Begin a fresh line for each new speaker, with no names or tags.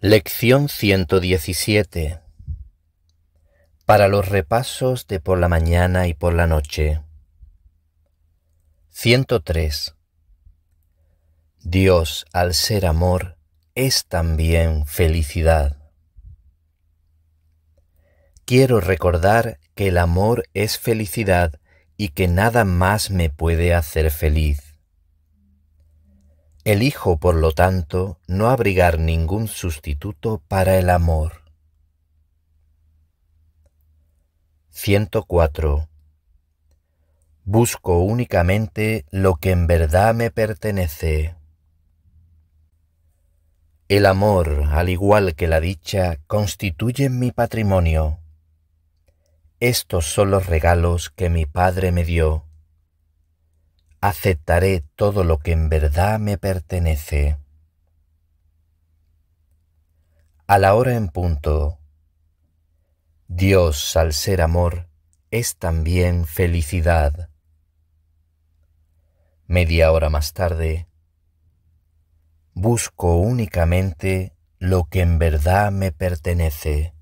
Lección 117 Para los repasos de por la mañana y por la noche. 103 Dios, al ser amor, es también felicidad. Quiero recordar que el amor es felicidad y que nada más me puede hacer feliz. Elijo, por lo tanto, no abrigar ningún sustituto para el amor. 104. Busco únicamente lo que en verdad me pertenece. El amor, al igual que la dicha, constituyen mi patrimonio. Estos son los regalos que mi Padre me dio aceptaré todo lo que en verdad me pertenece. A la hora en punto, Dios al ser amor es también felicidad. Media hora más tarde, busco únicamente lo que en verdad me pertenece.